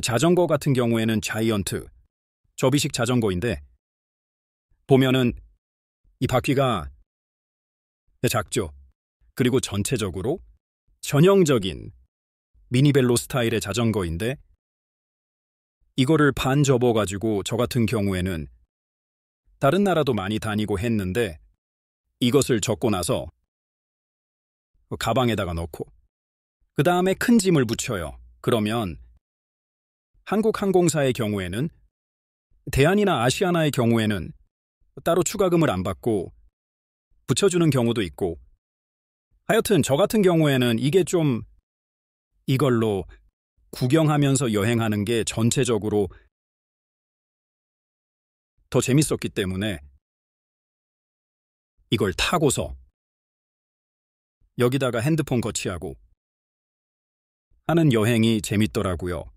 자전거 같은 경우에는 자이언트, 접이식 자전거인데 보면은 이 바퀴가 네, 작죠. 그리고 전체적으로 전형적인 미니벨로 스타일의 자전거인데 이거를 반 접어가지고 저 같은 경우에는 다른 나라도 많이 다니고 했는데 이것을 접고 나서 가방에다가 넣고 그 다음에 큰 짐을 붙여요. 그러면 한국항공사의 경우에는 대한이나 아시아나의 경우에는 따로 추가금을 안 받고 붙여주는 경우도 있고 하여튼 저 같은 경우에는 이게 좀 이걸로 구경하면서 여행하는 게 전체적으로 더 재밌었기 때문에 이걸 타고서 여기다가 핸드폰 거치하고 하는 여행이 재밌더라고요.